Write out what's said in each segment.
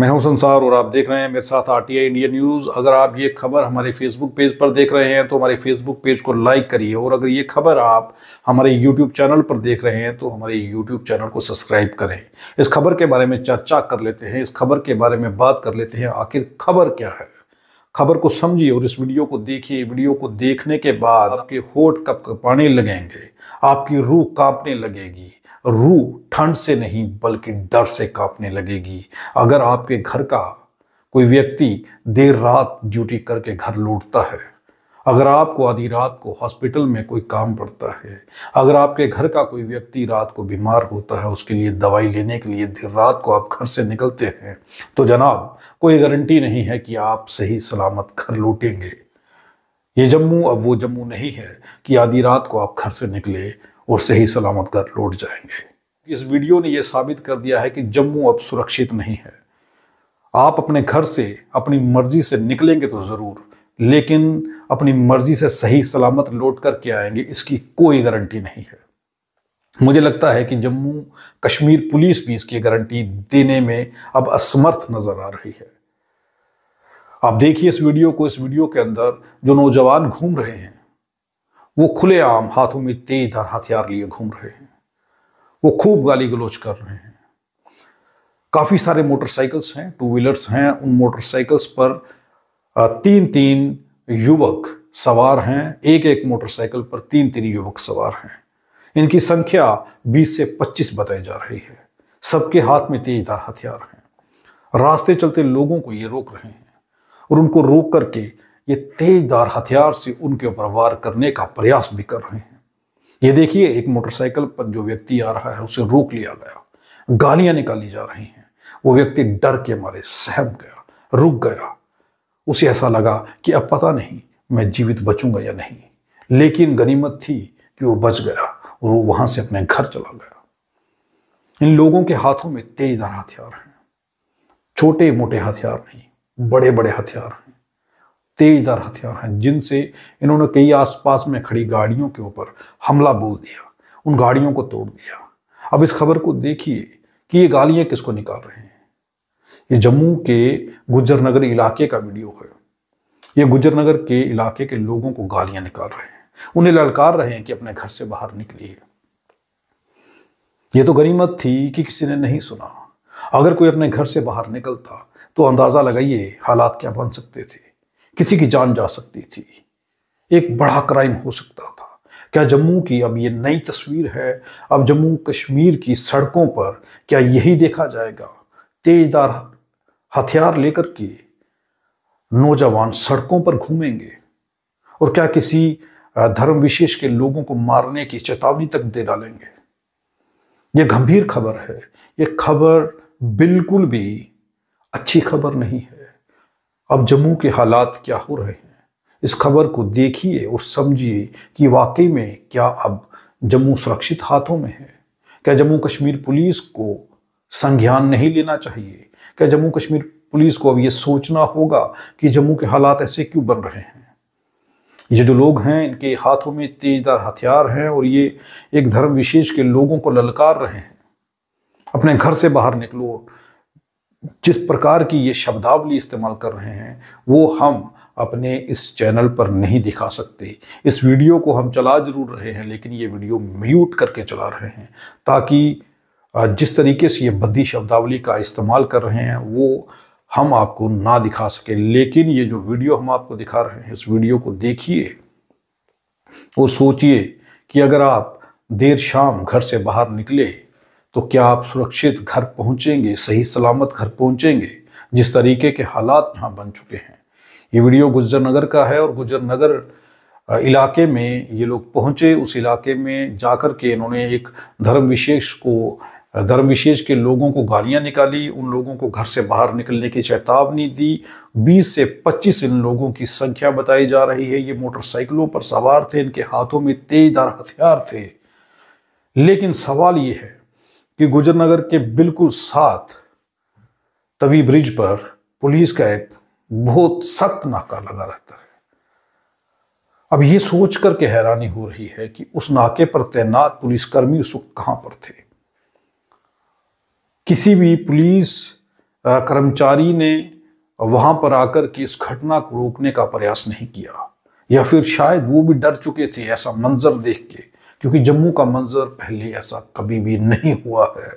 मैं हूं संसार और आप देख रहे हैं मेरे साथ R T I India news अगर आप ये खबर हमारे फेसबुक पेज पर देख रहे हैं तो हमारे फेसबुक पेज को लाइक करिए और अगर ये खबर आप हमारे यूट्यूब चैनल पर देख रहे हैं तो हमारे यूट्यूब चैनल को सब्सक्राइब करें इस खबर के बारे में चर्चा कर लेते हैं इस खबर के बारे में बात कर लेते हैं आखिर खबर क्या है खबर को समझिए और इस वीडियो को देखिए वीडियो को देखने के बाद आपके होठ कप कपाने लगेंगे आपकी रूह कांपने लगेगी रूह ठंड से नहीं बल्कि डर से कांपने लगेगी अगर आपके घर का कोई व्यक्ति देर रात ड्यूटी करके घर लौटता है अगर आपको आधी रात को हॉस्पिटल में कोई काम पड़ता है अगर आपके घर का कोई व्यक्ति रात को बीमार होता है उसके लिए दवाई लेने के लिए देर रात को आप घर से निकलते हैं तो जनाब कोई गारंटी नहीं है कि आप सही सलामत घर लौटेंगे ये जम्मू अब वो जम्मू नहीं है कि आधी रात को आप घर से निकले और सही सलामत घर लौट जाएंगे इस वीडियो ने यह साबित कर दिया है कि जम्मू अब सुरक्षित नहीं है आप अपने घर से अपनी मर्जी से निकलेंगे तो ज़रूर लेकिन अपनी मर्जी से सही सलामत लौट कर के आएंगे इसकी कोई गारंटी नहीं है मुझे लगता है कि जम्मू कश्मीर पुलिस भी इसकी गारंटी देने में अब असमर्थ नज़र आ रही है आप देखिए इस वीडियो को इस वीडियो के अंदर जो नौजवान घूम रहे हैं वो खुलेआम हाथों में तेज धार हथियार लिए घूम रहे हैं वो खूब गाली गलोच कर रहे हैं काफ़ी सारे मोटरसाइकिल्स हैं टू व्हीलर्स हैं उन मोटरसाइकिल्स पर तीन तीन युवक सवार हैं एक एक मोटरसाइकिल पर तीन तीन युवक सवार हैं इनकी संख्या 20 से 25 बताई जा रही है सबके हाथ में तेज धार हथियार हैं रास्ते चलते लोगों को ये रोक रहे हैं और उनको रोक करके ये तेजदार हथियार से उनके ऊपर वार करने का प्रयास भी कर रहे हैं ये देखिए एक मोटरसाइकिल पर जो व्यक्ति आ रहा है उसे रोक लिया गया गालियां निकाली जा रही हैं वो व्यक्ति डर के मारे सहम गया रुक गया उसे ऐसा लगा कि अब पता नहीं मैं जीवित बचूंगा या नहीं लेकिन गनीमत थी कि वो बच गया और वो वहां से अपने घर चला गया इन लोगों के हाथों में तेजदार हथियार हैं छोटे मोटे हथियार नहीं बड़े बड़े हथियार हैं तेजदार हथियार हैं जिनसे इन्होंने कई आसपास में खड़ी गाड़ियों के ऊपर हमला बोल दिया उन गाड़ियों को तोड़ दिया अब इस खबर को देखिए कि ये गालियां किसको निकाल रहे हैं ये जम्मू के गुजर नगर इलाके का वीडियो है ये गुजर नगर के इलाके के लोगों को गालियां निकाल रहे हैं उन्हें ललकार रहे हैं कि अपने घर से बाहर निकलिए यह तो गनीमत थी कि किसी ने नहीं सुना अगर कोई अपने घर से बाहर निकलता तो अंदाज़ा लगाइए हालात क्या बन सकते थे किसी की जान जा सकती थी एक बड़ा क्राइम हो सकता था क्या जम्मू की अब ये नई तस्वीर है अब जम्मू कश्मीर की सड़कों पर क्या यही देखा जाएगा तेजदार हथियार लेकर के नौजवान सड़कों पर घूमेंगे और क्या किसी धर्म विशेष के लोगों को मारने की चेतावनी तक दे डालेंगे यह गंभीर खबर है यह खबर बिल्कुल भी अच्छी खबर नहीं है अब जम्मू के हालात क्या हो रहे हैं इस खबर को देखिए और समझिए कि वाकई में क्या अब जम्मू सुरक्षित हाथों में है क्या जम्मू कश्मीर पुलिस को संज्ञान नहीं लेना चाहिए क्या जम्मू कश्मीर पुलिस को अब ये सोचना होगा कि जम्मू के हालात ऐसे क्यों बन रहे हैं ये जो लोग हैं इनके हाथों में तेजदार हथियार हैं और ये एक धर्म विशेष के लोगों को ललकार रहे हैं अपने घर से बाहर निकलो और जिस प्रकार की ये शब्दावली इस्तेमाल कर रहे हैं वो हम अपने इस चैनल पर नहीं दिखा सकते इस वीडियो को हम चला ज़रूर रहे हैं लेकिन ये वीडियो म्यूट करके चला रहे हैं ताकि जिस तरीके से ये बद्दी शब्दावली का इस्तेमाल कर रहे हैं वो हम आपको ना दिखा सके लेकिन ये जो वीडियो हम आपको दिखा रहे हैं इस वीडियो को देखिए और सोचिए कि अगर आप देर शाम घर से बाहर निकले तो क्या आप सुरक्षित घर पहुंचेंगे सही सलामत घर पहुंचेंगे जिस तरीके के हालात यहाँ बन चुके हैं ये वीडियो गुजर नगर का है और गुजर नगर इलाके में ये लोग पहुँचे उस इलाके में जाकर के इन्होंने एक धर्म विशेष को धर्म विशेष के लोगों को गालियां निकाली उन लोगों को घर से बाहर निकलने की चेतावनी दी 20 से 25 इन लोगों की संख्या बताई जा रही है ये मोटरसाइकिलों पर सवार थे इनके हाथों में तेजदार हथियार थे लेकिन सवाल ये है कि गुजरनगर के बिल्कुल साथ तवी ब्रिज पर पुलिस का एक बहुत सख्त नाका लगा रहता है अब ये सोच करके हैरानी हो रही है कि उस नाके पर तैनात पुलिसकर्मी उस वक्त कहां पर थे किसी भी पुलिस कर्मचारी ने वहां पर आकर के इस घटना को रोकने का प्रयास नहीं किया या फिर शायद वो भी डर चुके थे ऐसा मंजर देख के क्योंकि जम्मू का मंजर पहले ऐसा कभी भी नहीं हुआ है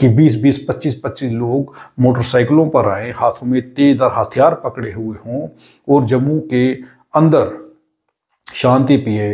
कि 20-20, 25-25 लोग मोटरसाइकिलों पर आए हाथों में तेज और हथियार पकड़े हुए हों और जम्मू के अंदर शांति पिए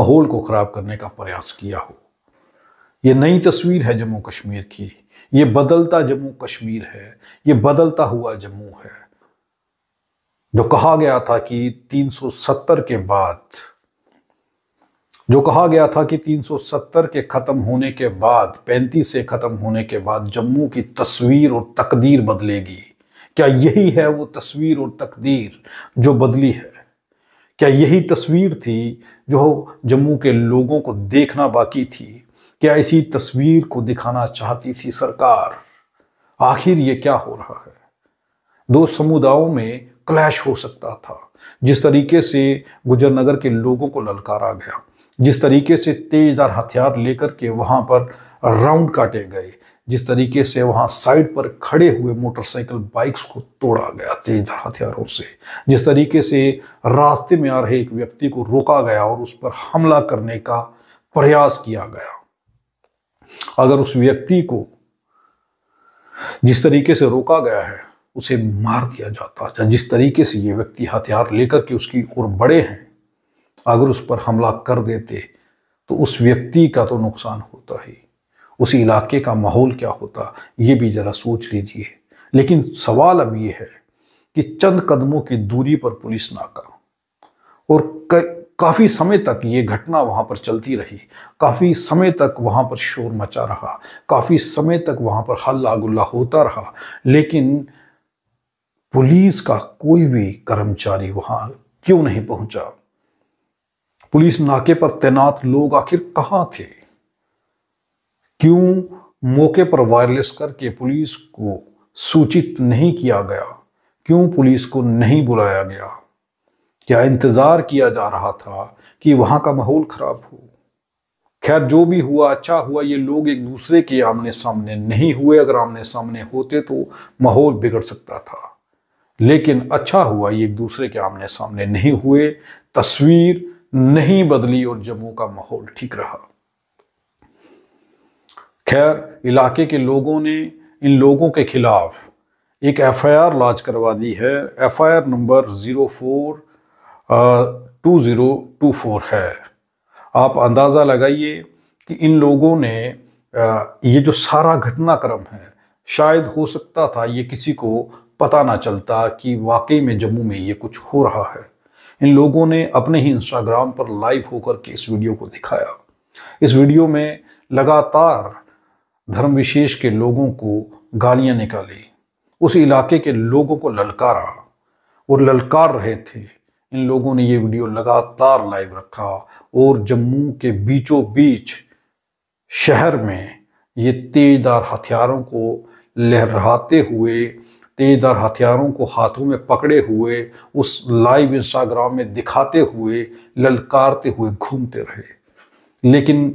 माहौल को ख़राब करने का प्रयास किया हो ये नई तस्वीर है जम्मू कश्मीर की ये बदलता जम्मू कश्मीर है ये बदलता हुआ जम्मू है जो कहा गया था कि 370 के बाद जो कहा गया था कि 370 के ख़त्म होने के बाद 35 से ख़त्म होने के बाद जम्मू की तस्वीर और तकदीर बदलेगी क्या यही है वो तस्वीर और तकदीर जो बदली है क्या यही तस्वीर थी जो जम्मू के लोगों को देखना बाकी थी क्या इसी तस्वीर को दिखाना चाहती थी सरकार आखिर ये क्या हो रहा है दो समुदायों में क्लैश हो सकता था जिस तरीके से गुजरनगर के लोगों को ललकारा गया जिस तरीके से तेज़दार हथियार लेकर के वहाँ पर राउंड काटे गए जिस तरीके से वहाँ साइड पर खड़े हुए मोटरसाइकिल बाइक्स को तोड़ा गया तेज़धार हथियारों से जिस तरीके से रास्ते में आ रहे एक व्यक्ति को रोका गया और उस पर हमला करने का प्रयास किया गया अगर उस व्यक्ति को जिस तरीके से रोका गया है उसे मार दिया जाता जिस तरीके से ये व्यक्ति हथियार लेकर के उसकी ओर बड़े हैं अगर उस पर हमला कर देते तो उस व्यक्ति का तो नुकसान होता ही उस इलाके का माहौल क्या होता ये भी ज़रा सोच लीजिए लेकिन सवाल अब ये है कि चंद कदमों की दूरी पर पुलिस नाका और काफ़ी समय तक ये घटना वहाँ पर चलती रही काफ़ी समय तक वहाँ पर शोर मचा रहा काफ़ी समय तक वहाँ पर हल्ला गुल्ला होता रहा लेकिन पुलिस का कोई भी कर्मचारी वहाँ क्यों नहीं पहुँचा पुलिस नाके पर तैनात लोग आखिर कहाँ थे क्यों मौके पर वायरलेस करके पुलिस को सूचित नहीं किया गया क्यों पुलिस को नहीं बुलाया गया क्या इंतज़ार किया जा रहा था कि वहाँ का माहौल ख़राब हो खैर जो भी हुआ अच्छा हुआ ये लोग एक दूसरे के आमने सामने नहीं हुए अगर आमने सामने होते तो माहौल बिगड़ सकता था लेकिन अच्छा हुआ ये एक दूसरे के आमने सामने नहीं हुए तस्वीर नहीं बदली और जम्मू का माहौल ठीक रहा खैर इलाके के लोगों ने इन लोगों के खिलाफ एक एफ आई आर लॉन्च करवा दी है F I R number zero four two zero two four है आप अंदाज़ा लगाइए कि इन लोगों ने ये जो सारा घटनाक्रम है शायद हो सकता था ये किसी को पता ना चलता कि वाकई में जम्मू में ये कुछ हो रहा है इन लोगों ने अपने ही इंस्टाग्राम पर लाइव होकर के इस वीडियो को दिखाया इस वीडियो में लगातार धर्म विशेष के लोगों को गालियां निकाली उस इलाके के लोगों को ललकारा और ललकार रहे थे इन लोगों ने ये वीडियो लगातार लाइव रखा और जम्मू के बीचों बीच शहर में ये तेजदार हथियारों को लहराते हुए तेजदार हथियारों को हाथों में पकड़े हुए उस लाइव इंस्टाग्राम में दिखाते हुए ललकारते हुए घूमते रहे लेकिन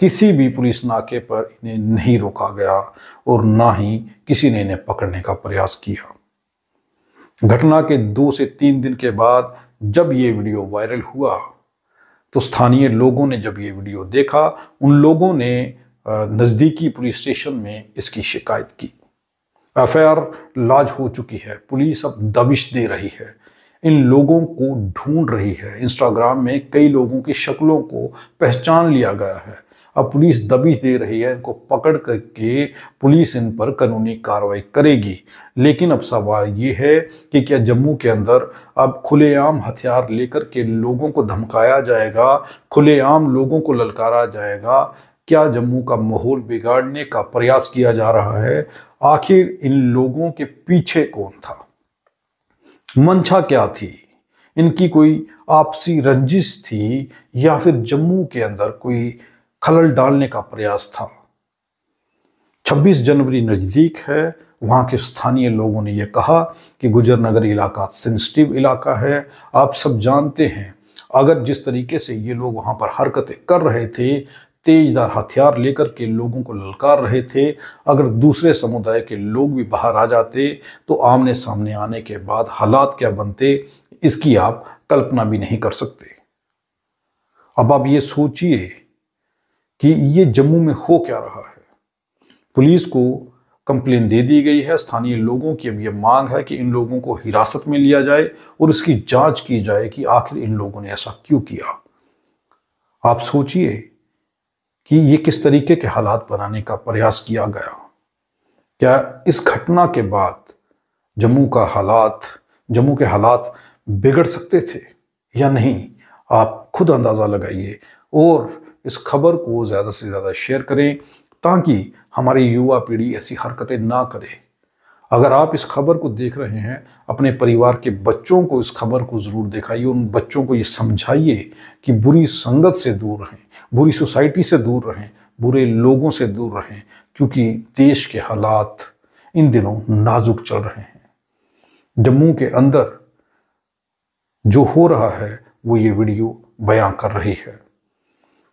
किसी भी पुलिस नाके पर इन्हें नहीं रोका गया और ना ही किसी ने इन्हें पकड़ने का प्रयास किया घटना के दो से तीन दिन के बाद जब ये वीडियो वायरल हुआ तो स्थानीय लोगों ने जब ये वीडियो देखा उन लोगों ने नज़दीकी पुलिस स्टेशन में इसकी शिकायत की अफेयर लाज हो चुकी है पुलिस अब दबिश दे रही है इन लोगों को ढूंढ रही है इंस्टाग्राम में कई लोगों की शक्लों को पहचान लिया गया है अब पुलिस दबिश दे रही है इनको पकड़ करके पुलिस इन पर कानूनी कार्रवाई करेगी लेकिन अब सवाल ये है कि क्या जम्मू के अंदर अब खुलेआम हथियार लेकर के लोगों को धमकाया जाएगा खुलेआम लोगों को ललकारा जाएगा क्या जम्मू का माहौल बिगाड़ने का प्रयास किया जा रहा है आखिर इन लोगों के पीछे कौन था मंशा क्या थी इनकी कोई आपसी रंजिश थी या फिर जम्मू के अंदर कोई खलल डालने का प्रयास था 26 जनवरी नज़दीक है वहाँ के स्थानीय लोगों ने यह कहा कि गुजर नगर इलाका सेंसिटिव इलाका है आप सब जानते हैं अगर जिस तरीके से ये लोग वहाँ पर हरकतें कर रहे थे तेजदार हथियार लेकर के लोगों को ललकार रहे थे अगर दूसरे समुदाय के लोग भी बाहर आ जाते तो आमने सामने आने के बाद हालात क्या बनते इसकी आप कल्पना भी नहीं कर सकते अब आप ये सोचिए कि ये जम्मू में हो क्या रहा है पुलिस को कंप्लेन दे दी गई है स्थानीय लोगों की अब यह मांग है कि इन लोगों को हिरासत में लिया जाए और इसकी जांच की जाए कि आखिर इन लोगों ने ऐसा क्यों किया आप सोचिए कि ये किस तरीके के हालात बनाने का प्रयास किया गया क्या इस घटना के बाद जम्मू का हालात जम्मू के हालात बिगड़ सकते थे या नहीं आप खुद अंदाज़ा लगाइए और इस खबर को ज़्यादा से ज़्यादा शेयर करें ताकि हमारी युवा पीढ़ी ऐसी हरकतें ना करे अगर आप इस खबर को देख रहे हैं अपने परिवार के बच्चों को इस खबर को ज़रूर दिखाइए उन बच्चों को ये समझाइए कि बुरी संगत से दूर रहें बुरी सोसाइटी से दूर रहें बुरे लोगों से दूर रहें क्योंकि देश के हालात इन दिनों नाजुक चल रहे हैं जम्मू के अंदर जो हो रहा है वो ये वीडियो बयां कर रही है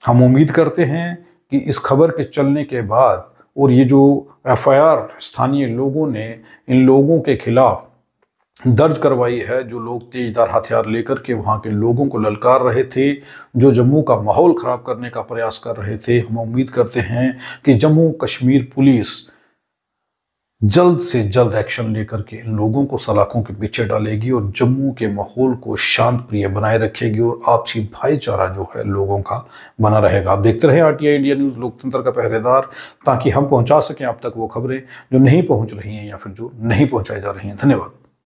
हम उम्मीद करते हैं कि इस खबर के चलने के बाद और ये जो एफआईआर स्थानीय लोगों ने इन लोगों के खिलाफ दर्ज करवाई है जो लोग तेज़दार हथियार लेकर के वहाँ के लोगों को ललकार रहे थे जो जम्मू का माहौल ख़राब करने का प्रयास कर रहे थे हम उम्मीद करते हैं कि जम्मू कश्मीर पुलिस जल्द से जल्द एक्शन लेकर के इन लोगों को सलाखों के पीछे डालेगी और जम्मू के माहौल को शांत प्रिय बनाए रखेगी और आपसी भाईचारा जो है लोगों का बना रहेगा आप देखते रहे आरटीआई इंडिया न्यूज़ लोकतंत्र का पहरेदार ताकि हम पहुंचा सकें आप तक वो खबरें जो नहीं पहुंच रही हैं या फिर जो नहीं पहुंचाई जा रही हैं धन्यवाद